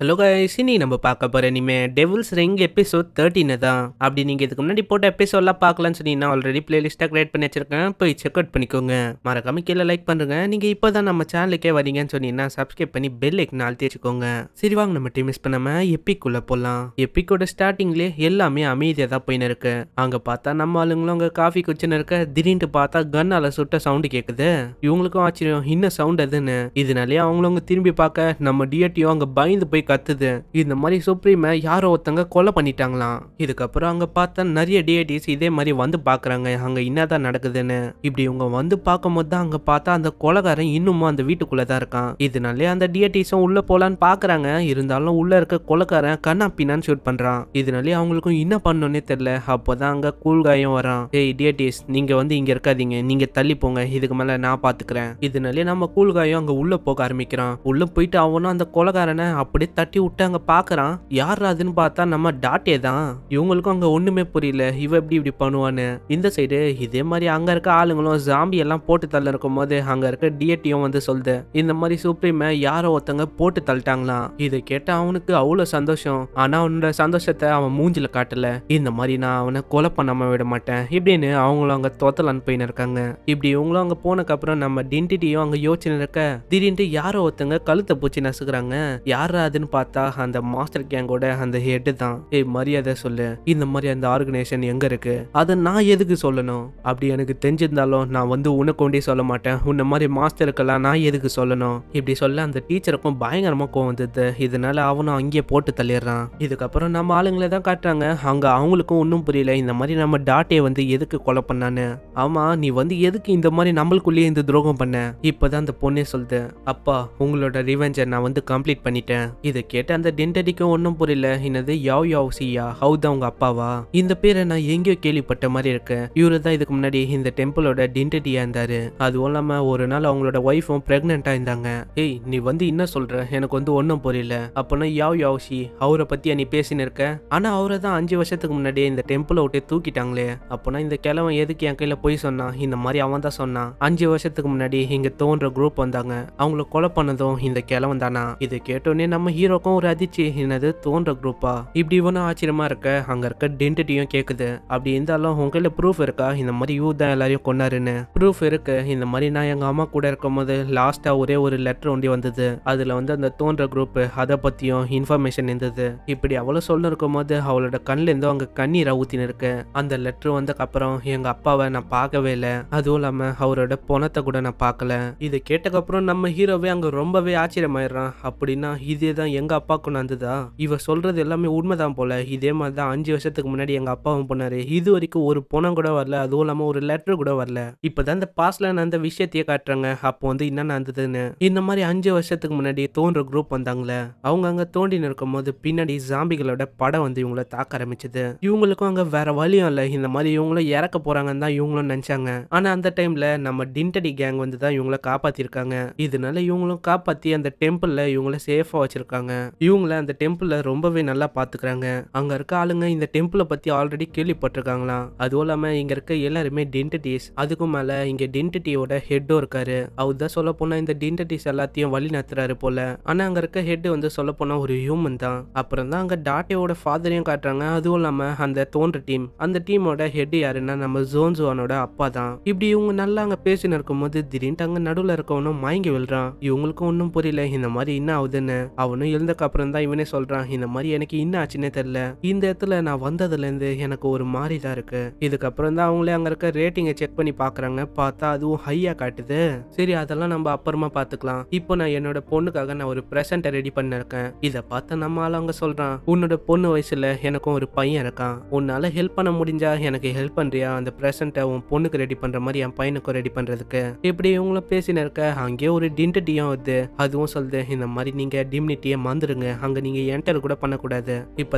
hello guys இனி நம்ம பார்க்க போகிற இனிமே டெவில்ஸ் ரிங் எபிசோட் தேர்ட்டினு தான் அப்படி நீங்கள் இதுக்கு முன்னாடி போட்ட எபிசோட்லாம் பார்க்கலாம்னு சொல்லி நான் ஆல்ரெடி பிளேலிஸ்ட்டாக கிரியேட் பண்ணி வச்சிருக்கேன் போய் செக் அவுட் பண்ணிக்கோங்க மறக்காம கீழே லைக் பண்ணுங்க நீங்கள் இப்போ தான் நம்ம சேனலுக்கே வரீங்கன்னு சொன்னீங்கன்னா சப்ஸ்கிரைப் பண்ணி பெல் ஐக்கன் அழுத்தி வச்சுக்கோங்க சரி வாங்க நம்ம டீம் மிஸ் பண்ணாமல் எப்பிக்குள்ளே போகலாம் எப்பிக்கோட ஸ்டார்டிங்லேயே எல்லாமே அமைதியாக தான் போயின்னு இருக்கு அங்கே பார்த்தா நம்ம ஆளுங்களும் அங்கே காஃபி குச்சின்னு இருக்க திடீர்னு பார்த்தா கன்னால் சுட்ட சவுண்டு கேட்குது இவங்களுக்கும் ஆச்சரியம் இன்னும் சவுண்ட் அதுன்னு இதனாலேயே அவங்களும் திரும்பி பார்க்க நம்ம டிஎட்டியும் அங்கே பயந்து போய் கத்துது இந்த மாதிரி சுப்ரீமை யாரோ ஒருத்தங்க கொலை பண்ணிட்டாங்களாம் இதுக்கப்புறம் அங்க பார்த்தா நிறைய டிஐடிஸ் இதே மாதிரி வந்து பாக்குறாங்க அங்க என்னதான் நடக்குதுன்னு இப்படி இவங்க வந்து பார்க்கும்போது தான் அங்க பார்த்தா அந்த கொலகாரன் இன்னுமும் அந்த வீட்டுக்குள்ளதான் தான் இருக்கான் இதனாலே அந்த டிஐடிஸும் உள்ள போலான்னு பாக்குறாங்க இருந்தாலும் உள்ள இருக்க கொலக்காரன் கண்ணா பின்னான்னு ஷூட் பண்றான் இதனாலே அவங்களுக்கும் என்ன பண்ணணும்னே தெரியல அப்போதான் அங்க கூழ்காயம் வரான் ஏய் டிஐடிஸ் நீங்க வந்து இங்க இருக்காதீங்க நீங்க தள்ளி போங்க இதுக்கு மேல நான் பாத்துக்கிறேன் இதனாலே நம்ம கூழ்காயம் அங்க உள்ள போக ஆரம்பிக்கிறான் உள்ள போயிட்டு அவனும் அந்த கொலகாரனை அப்படியே தட்டி விட்டு அங்க பாக்குறான் யார் அதுன்னு பார்த்தா நம்ம டாட்டே தான் இவங்களுக்கும் அங்க ஒண்ணுமே புரியல இவ எப்படி இப்படி பண்ணுவான்னு இந்த சைடு இதே மாதிரி அங்க இருக்க ஆளுங்களும் ஜாம்பி எல்லாம் போட்டு தள்ள இருக்கும் போது அங்க இருக்க டிஎட்டியும் வந்து சொல்லுது இந்த மாதிரி சுப்ரீம யாரோ ஒருத்தங்க போட்டு தள்ளிட்டாங்களாம் இதை கேட்ட அவனுக்கு அவ்வளவு சந்தோஷம் ஆனா அவனோட சந்தோஷத்தை அவன் மூஞ்சில காட்டல இந்த மாதிரி நான் அவனை கொலை பண்ணாம விட மாட்டேன் இப்படின்னு அவங்களும் அங்க தோத்தல் அனுப்பின்னு இருக்காங்க இப்படி இவங்களும் அங்க போனக்கு அப்புறம் நம்ம டின்டிட்டியும் அங்க யோசனை இருக்க திடீர்னு யாரோ ஒருத்தங்க கழுத்தை பூச்சி நசுக்கிறாங்க யாரா அதுன்னு எதுன்னு பார்த்தா அந்த மாஸ்டர் கேங்கோட அந்த ஹெட் தான் ஏய் மரியாதை சொல்லு இந்த மாதிரி அந்த ஆர்கனைசேஷன் எங்க இருக்கு அதை நான் எதுக்கு சொல்லணும் அப்படி எனக்கு தெரிஞ்சிருந்தாலும் நான் வந்து உனக்கு ஒன்றே சொல்ல மாட்டேன் உன்ன மாதிரி மாஸ்டருக்கெல்லாம் நான் எதுக்கு சொல்லணும் இப்படி சொல்ல அந்த டீச்சருக்கும் பயங்கரமா கோவம் வந்தது இதனால அவனும் அங்கேயே போட்டு தள்ளிடுறான் இதுக்கப்புறம் நம்ம ஆளுங்களை தான் காட்டுறாங்க அங்க அவங்களுக்கும் ஒன்றும் புரியல இந்த மாதிரி நம்ம டாட்டே வந்து எதுக்கு கொலை பண்ணான்னு ஆமா நீ வந்து எதுக்கு இந்த மாதிரி நம்மளுக்குள்ளேயே இந்த துரோகம் பண்ண இப்பதான் அந்த பொண்ணே சொல்லுது அப்பா உங்களோட ரிவெஞ்சை நான் வந்து கம்ப்ளீட் பண்ணிட்டேன் இதை கேட்ட அந்த டென்டடிக்கும் ஒன்றும் புரியல என்னது யாவ் யாவ் சியா தான் அவங்க அப்பாவா இந்த பேரை நான் எங்கேயோ கேள்விப்பட்ட மாதிரி இருக்கேன் இவரு தான் இதுக்கு முன்னாடி இந்த டெம்பிளோட டென்டடியா இருந்தாரு அதுவும் இல்லாம ஒரு நாள் அவங்களோட ஒய்ஃபும் பிரெக்னெண்டா இருந்தாங்க ஏய் நீ வந்து என்ன சொல்ற எனக்கு வந்து ஒன்றும் புரியல அப்போனா யாவ் யாவ் சி அவரை பத்தி நீ பேசின்னு இருக்க ஆனா அவரை தான் அஞ்சு வருஷத்துக்கு முன்னாடியே இந்த டெம்பிளை விட்டு தூக்கிட்டாங்களே அப்போனா இந்த கிழவன் எதுக்கு என் கையில போய் சொன்னான் இந்த மாதிரி அவன் தான் சொன்னான் அஞ்சு வருஷத்துக்கு முன்னாடி இங்க தோன்ற குரூப் வந்தாங்க அவங்கள கொலை பண்ணதும் இந்த கிழவன் தானா இதை கேட்டோன்னே நம்ம ஹீரோக்கும் ஒரு அதிர்ச்சி என்னது தோன்ற குரூப்பா இப்படி இவனும் ஆச்சரியமா இருக்க அங்க இருக்க டென்டிட்டியும் கேட்குது அப்படி இருந்தாலும் உங்கள ப்ரூஃப் இருக்கா இந்த மாதிரி யூ தான் எல்லாரையும் கொண்டாருன்னு ப்ரூஃப் இருக்கு இந்த மாதிரி நான் எங்க அம்மா கூட இருக்கும் போது லாஸ்டா ஒரே ஒரு லெட்டர் ஒண்டி வந்தது அதுல வந்து அந்த தோன்ற குரூப் அதை பத்தியும் இன்ஃபர்மேஷன் இருந்தது இப்படி அவ்வளவு சொல்ல இருக்கும் போது அவளோட கண்ணில் இருந்தோ அங்க கண்ணீர் ஊத்தின்னு இருக்கு அந்த லெட்டர் வந்ததுக்கு அப்புறம் எங்க அப்பாவை நான் பார்க்கவே இல்லை அதுவும் இல்லாம அவரோட பணத்தை கூட நான் பார்க்கல இது கேட்டக்கப்புறம் நம்ம ஹீரோவே அங்க ரொம்பவே ஆச்சரியமாயிடுறான் அப்படின்னா இதே தான் எங்க அப்பாவுக்கு நடந்ததா இவ சொல்றது எல்லாமே உண்மைதான் போல இதே மாதிரி தான் அஞ்சு வருஷத்துக்கு முன்னாடி எங்க அப்பாவும் போனாரு இது வரைக்கும் ஒரு பொணம் கூட வரல அதுவும் இல்லாம ஒரு லெட்டர் கூட வரல இப்பதான் இந்த பாஸ்ல நடந்த விஷயத்தையே காட்டுறாங்க அப்போ வந்து என்ன நடந்ததுன்னு இந்த மாதிரி அஞ்சு வருஷத்துக்கு முன்னாடி தோன்ற குரூப் வந்தாங்களே அவங்க அங்க தோண்டின்னு இருக்கும் போது பின்னாடி ஜாம்பிகளோட படம் வந்து இவங்கள தாக்க ஆரம்பிச்சது இவங்களுக்கும் அங்க வேற வழியும் இல்லை இந்த மாதிரி இவங்களும் இறக்க போறாங்கன்னு தான் இவங்களும் நினைச்சாங்க ஆனா அந்த டைம்ல நம்ம டின்டடி கேங் வந்து தான் இவங்கள காப்பாத்திருக்காங்க இதனால இவங்களும் காப்பாத்தி அந்த டெம்பிள்ல இவங்கள சேஃபா வச்சிருக்காங்க இருக்காங்க இவங்கள அந்த டெம்பிள ரொம்பவே நல்லா பாத்துக்கிறாங்க அங்க இருக்க ஆளுங்க இந்த டெம்பிளை பத்தி ஆல்ரெடி கேள்விப்பட்டிருக்காங்களா அதுவும் இல்லாம இங்க இருக்க எல்லாருமே டென்டிட்டிஸ் அதுக்கும் மேல இங்க டென்டிட்டியோட ஹெட்டும் இருக்காரு அவர் தான் சொல்ல போனா இந்த டென்டிட்டிஸ் எல்லாத்தையும் வழி நடத்துறாரு போல ஆனா அங்க இருக்க ஹெட் வந்து சொல்ல போனா ஒரு ஹியூமன் தான் அப்புறம் தான் அங்க டாட்டையோட ஃபாதரையும் காட்டுறாங்க அதுவும் இல்லாம அந்த தோன்ற டீம் அந்த டீமோட ஹெட் யாருன்னா நம்ம ஜோன்சுவானோட அப்பா தான் இப்படி இவங்க நல்லா அங்க பேசினு போது திடீர்னு அங்க நடுவுல இருக்கவனும் மயங்கி விழுறான் இவங்களுக்கும் ஒன்னும் புரியல இந்த மாதிரி என்ன ஆகுதுன்னு அவனும் அப்புறம் தான் இவனே சொல்கிறான் இந்த மாதிரி எனக்கு என்ன ஆச்சுன்னே தெரில இந்த இடத்துல நான் வந்ததுலேருந்து எனக்கு ஒரு மாதிரி தான் இருக்கு இதுக்கப்புறம் தான் அவங்களே அங்கே இருக்க ரேட்டிங்கை செக் பண்ணி பார்க்குறாங்க பார்த்தா அதுவும் ஹையாக காட்டுது சரி அதெல்லாம் நம்ம அப்புறமா பார்த்துக்கலாம் இப்போ நான் என்னோட பொண்ணுக்காக நான் ஒரு ப்ரெசண்ட்டை ரெடி பண்ணிருக்கேன் இதை பார்த்து நம்ம ஆள் அவங்க சொல்கிறான் உன்னோட பொண்ணு வயசில் எனக்கும் ஒரு பையன் இருக்கான் உன்னால் ஹெல்ப் பண்ண முடிஞ்சா எனக்கு ஹெல்ப் பண்ணுறியா அந்த ப்ரெசண்ட்டை உன் பொண்ணுக்கு ரெடி பண்ணுற மாதிரி என் பையனுக்கும் ரெடி பண்ணுறதுக்கு இப்படி இவங்களும் பேசின இருக்க அங்கேயே ஒரு டின்டிட்டியும் வருது அதுவும் சொல்லுது இந்த மாதிரி நீங்கள் டிம்னிட்டியை மாந்துருங்க அங்கே நீங்கள் என்டர் கூட பண்ணக்கூடாது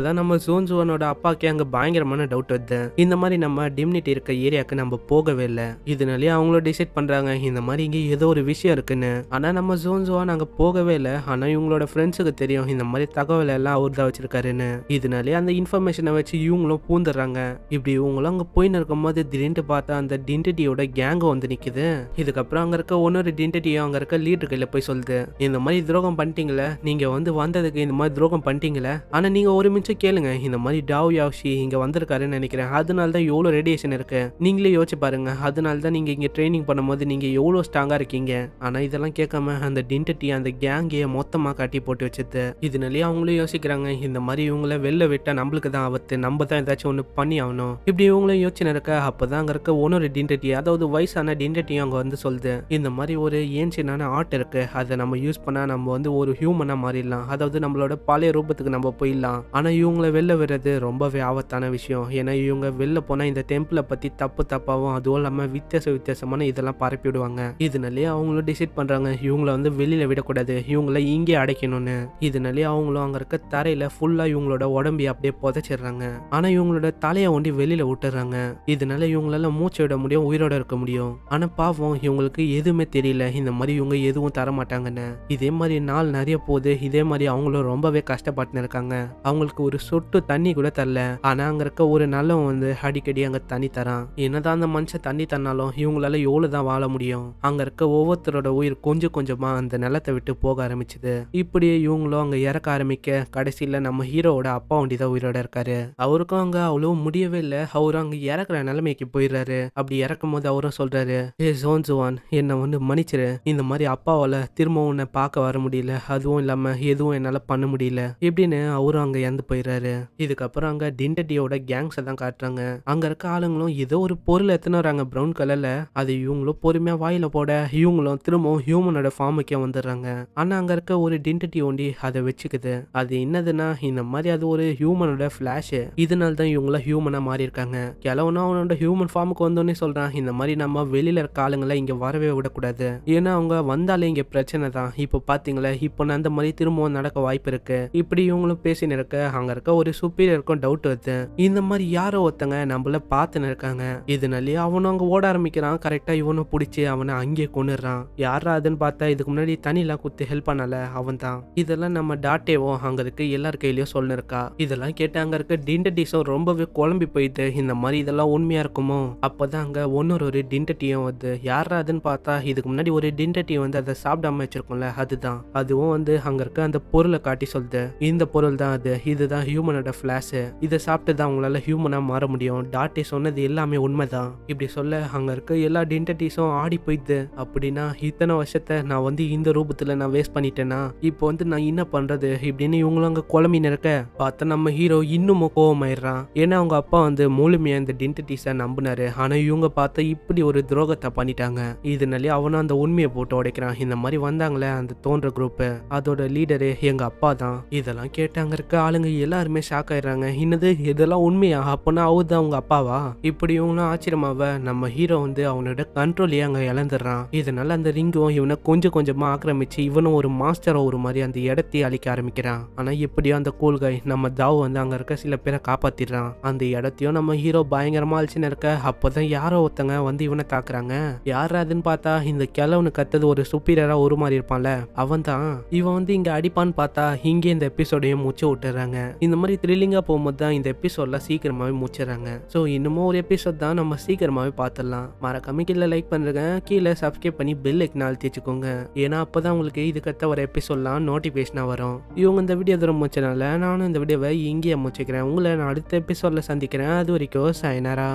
தான் நம்ம ஜோன் ஜுவனோட அப்பாக்கே அங்கே பயங்கரமான டவுட் வருது இந்த மாதிரி நம்ம டிம்னிட்டி இருக்க ஏரியாவுக்கு நம்ம போகவே இல்லை இதனாலேயே அவங்களும் டிசைட் பண்ணுறாங்க இந்த மாதிரி இங்கே ஏதோ ஒரு விஷயம் இருக்குன்னு ஆனால் நம்ம ஜோன் ஜுவான் அங்கே போகவே இல்லை ஆனால் இவங்களோட ஃப்ரெண்ட்ஸுக்கு தெரியும் இந்த மாதிரி தகவல் எல்லாம் அவர் தான் வச்சிருக்காருன்னு இதனாலே அந்த இன்ஃபர்மேஷனை வச்சு இவங்களும் பூந்துடுறாங்க இப்படி இவங்களும் அங்கே போயின்னு இருக்கும்போது திடீர்னு பார்த்தா அந்த டிண்டட்டியோட கேங்கும் வந்து நிற்குது இதுக்கப்புறம் அங்கே இருக்க ஒன்னொரு டிண்டட்டியும் அங்கே இருக்க லீடர் கையில் போய் சொல்லுது இந்த மாதிரி துரோகம் பண்ணிட்டீங்களே நீங்கள் வந்து வந்து வந்ததுக்கு இந்த மாதிரி துரோகம் பண்ணிட்டீங்களே ஆனால் நீங்கள் ஒரு நிமிஷம் கேளுங்க இந்த மாதிரி டாவ் யாஷி இங்கே வந்திருக்காருன்னு நினைக்கிறேன் அதனால தான் எவ்வளோ ரேடியேஷன் இருக்கு நீங்களே யோசிச்சு பாருங்க அதனால தான் நீங்கள் இங்கே ட்ரைனிங் பண்ணும்போது நீங்கள் எவ்வளோ ஸ்ட்ராங்காக இருக்கீங்க ஆனால் இதெல்லாம் கேட்காம அந்த டின்டி அந்த கேங்கையை மொத்தமாக காட்டி போட்டு வச்சது இதனாலேயே அவங்களும் யோசிக்கிறாங்க இந்த மாதிரி இவங்கள வெளில விட்டால் நம்மளுக்கு தான் ஆபத்து நம்ம தான் ஏதாச்சும் ஒன்று பண்ணி ஆகணும் இப்படி இவங்களும் யோசனை இருக்க அப்போ தான் அங்கே இருக்க ஒன்னொரு டின்டி அதாவது வயசான டின்டியும் அங்கே வந்து சொல்லுது இந்த மாதிரி ஒரு ஏன்சியனான ஆர்ட் இருக்கு அதை நம்ம யூஸ் பண்ணால் நம்ம வந்து ஒரு ஹியூமனாக மாறிடலாம் போயிடலாம் அதாவது நம்மளோட பழைய ரூபத்துக்கு நம்ம போயிடலாம் ஆனால் இவங்களை வெளில விடுறது ரொம்பவே ஆபத்தான விஷயம் ஏன்னா இவங்க வெளில போனால் இந்த டெம்பிளை பற்றி தப்பு தப்பாகவும் அதுவும் இல்லாமல் வித்தியாச வித்தியாசமான இதெல்லாம் பரப்பிவிடுவாங்க இதனாலே அவங்களும் டிசைட் பண்ணுறாங்க இவங்கள வந்து வெளியில் விடக்கூடாது இவங்கள இங்கே அடைக்கணும்னு இதனாலே அவங்களும் அங்கே இருக்க தரையில் ஃபுல்லாக இவங்களோட உடம்பி அப்படியே புதைச்சிடுறாங்க ஆனால் இவங்களோட தலையை ஒண்டி வெளியில் விட்டுறாங்க இதனால இவங்களால மூச்சு விட முடியும் உயிரோட இருக்க முடியும் ஆனால் பாவம் இவங்களுக்கு எதுவுமே தெரியல இந்த மாதிரி இவங்க எதுவும் தர மாட்டாங்கன்னு இதே மாதிரி நாள் நிறைய போகுது இதே மாதிரி அவங்களும் ரொம்பவே கஷ்டப்பட்டுன்னு இருக்காங்க அவங்களுக்கு ஒரு சொட்டு தண்ணி கூட தரல ஆனா அங்க இருக்க ஒரு நல்லவன் வந்து அடிக்கடி அங்க தண்ணி தரான் என்னதான் அந்த மனுஷன் தண்ணி தன்னாலும் இவங்களால எவ்வளவுதான் வாழ முடியும் அங்க இருக்க ஒவ்வொருத்தரோட உயிர் கொஞ்சம் கொஞ்சமா அந்த நிலத்தை விட்டு போக ஆரம்பிச்சுது இப்படியே இவங்களும் அங்க இறக்க ஆரம்பிக்க கடைசியில நம்ம ஹீரோவோட அப்பா வண்டிதான் தான் உயிரோட இருக்காரு அவருக்கும் அங்க அவ்வளவு முடியவே இல்ல அவரும் அங்க இறக்குற நிலைமைக்கு போயிடுறாரு அப்படி இறக்கும் போது அவரும் சொல்றாரு ஏ ஜோன் ஜுவான் வந்து மன்னிச்சிரு இந்த மாதிரி அப்பாவால திரும்ப உன்னை பார்க்க வர முடியல அதுவும் இல்லாமல் எதுவும் என்னால் பண்ண முடியல இப்படின்னு அவரும் அங்கே இறந்து போயிடுறாரு இதுக்கப்புறம் அங்கே டிண்டடியோட கேங்ஸை தான் காட்டுறாங்க அங்கே இருக்க ஆளுங்களும் ஏதோ ஒரு பொருள் எத்தனை வராங்க ப்ரௌன் கலரில் அது இவங்களும் பொறுமையாக வாயில் போட இவங்களும் திரும்பவும் ஹியூமனோட ஃபார்முக்கே வந்துடுறாங்க ஆனால் அங்கே இருக்க ஒரு டிண்டடி ஒண்டி அதை வச்சுக்குது அது என்னதுன்னா இந்த மாதிரி அது ஒரு ஹியூமனோட ஃப்ளாஷு இதனால தான் இவங்கள ஹியூமனாக மாறியிருக்காங்க கிளவுனா அவனோட ஹியூமன் ஃபார்முக்கு வந்தோடனே சொல்கிறான் இந்த மாதிரி நம்ம வெளியில் இருக்க ஆளுங்களை இங்கே வரவே விடக்கூடாது ஏன்னா அவங்க வந்தாலே இங்கே பிரச்சனை தான் இப்போ பார்த்தீங்களா இப்போ நான் அந்த மாதிரி திரும்ப சம்பவம் நடக்க வாய்ப்பு இருக்கு இப்படி இவங்களும் பேசின்னு இருக்க அங்க இருக்க ஒரு சுப்பீரியருக்கும் டவுட் வருது இந்த மாதிரி யாரோ ஒருத்தங்க நம்மள பார்த்துன்னு இருக்காங்க இதனாலே அவனும் அங்க ஓட ஆரம்பிக்கிறான் கரெக்டா இவனும் பிடிச்சி அவனை அங்கேயே கொண்டுறான் யாராதுன்னு அதுன்னு பார்த்தா இதுக்கு முன்னாடி தண்ணிலாம் குத்து ஹெல்ப் பண்ணல அவன் தான் இதெல்லாம் நம்ம டாட்டேவோ அங்க இருக்கு எல்லார் கையிலயும் சொல்லிருக்கா இருக்கா இதெல்லாம் கேட்டு அங்க இருக்க டிண்டடிஸும் ரொம்பவே குழம்பி போயிட்டு இந்த மாதிரி இதெல்லாம் உண்மையா இருக்குமோ அப்பதான் அங்க ஒன்னொரு ஒரு டிண்டட்டியும் வந்து யாராதுன்னு அதுன்னு பார்த்தா இதுக்கு முன்னாடி ஒரு டிண்டட்டி வந்து அதை சாப்பிடாம வச்சிருக்கோம்ல அதுதான் அதுவும் வந்து அங்க இருக்க அந்த பொருளை காட்டி சொல்லுது இந்த பொருள் தான் அது இதுதான் ஹியூமனோட ஃபிளாஷ் இதை சாப்பிட்டு தான் உங்களால ஹியூமனா மாற முடியும் டாட்டே சொன்னது எல்லாமே உண்மைதான் இப்படி சொல்ல அங்க இருக்க எல்லா டென்டிட்டிஸும் ஆடி போயிடுது அப்படின்னா இத்தனை வருஷத்தை நான் வந்து இந்த ரூபத்துல நான் வேஸ்ட் பண்ணிட்டேன்னா இப்போ வந்து நான் என்ன பண்றது இப்படின்னு இவங்களும் அங்க குழம்பி நிறக்க பார்த்தா நம்ம ஹீரோ இன்னுமும் கோவமாயிடுறான் ஏன்னா அவங்க அப்பா வந்து மூலிமையா இந்த டென்டிட்டிஸை நம்பினாரு ஆனா இவங்க பார்த்தா இப்படி ஒரு துரோகத்தை பண்ணிட்டாங்க இதனாலே அவனும் அந்த உண்மையை போட்டு உடைக்கிறான் இந்த மாதிரி வந்தாங்களே அந்த தோன்ற குரூப் அதோட லீடர் சொன்னாரு எங்க அப்பா தான் இதெல்லாம் அங்க இருக்க ஆளுங்க எல்லாருமே ஷாக் ஆயிடுறாங்க என்னது இதெல்லாம் உண்மையா அப்போனா அவர் தான் அவங்க அப்பாவா இப்படி இவங்களும் ஆச்சரியமாவ நம்ம ஹீரோ வந்து அவனோட கண்ட்ரோலையே அங்கே இழந்துடுறான் இதனால அந்த ரிங்கும் இவனை கொஞ்சம் கொஞ்சமா ஆக்கிரமிச்சு இவனும் ஒரு மாஸ்டரோ ஒரு மாதிரி அந்த இடத்தை அழிக்க ஆரம்பிக்கிறான் ஆனா எப்படியோ அந்த கூல்காய் நம்ம தாவ் வந்து அங்க இருக்க சில பேரை காப்பாத்திடுறான் அந்த இடத்தையும் நம்ம ஹீரோ பயங்கரமா அழிச்சுன்னு இருக்க அப்பதான் யாரோ ஒருத்தங்க வந்து இவனை தாக்குறாங்க யாராதுன்னு பார்த்தா இந்த கிழவனு கத்தது ஒரு சுப்பீரியரா ஒரு மாதிரி இருப்பான்ல அவன் தான் இவன் வந்து இங்க அடி முடிப்பான்னு பார்த்தா இங்கே இந்த எபிசோடையும் மூச்சு விட்டுறாங்க இந்த மாதிரி த்ரில்லிங்காக போகும்போது தான் இந்த எபிசோட்ல சீக்கிரமாகவே மூச்சிடறாங்க ஸோ இன்னமும் ஒரு எபிசோட் தான் நம்ம சீக்கிரமாகவே பார்த்துடலாம் மறக்காம கீழே லைக் பண்ணுறேன் கீழே சப்ஸ்கிரைப் பண்ணி பெல் ஐக்கன் அழுத்தி வச்சுக்கோங்க ஏன்னா அப்போ தான் உங்களுக்கு இதுக்கத்த ஒரு எபிசோட்லாம் நோட்டிஃபிகேஷனாக வரும் இவங்க இந்த வீடியோ தூரம் முடிச்சனால நானும் இந்த வீடியோவை இங்கேயே முடிச்சுக்கிறேன் உங்களை நான் அடுத்த எபிசோட்ல சந்திக்கிறேன் அது வரைக்கும் சாயனாரா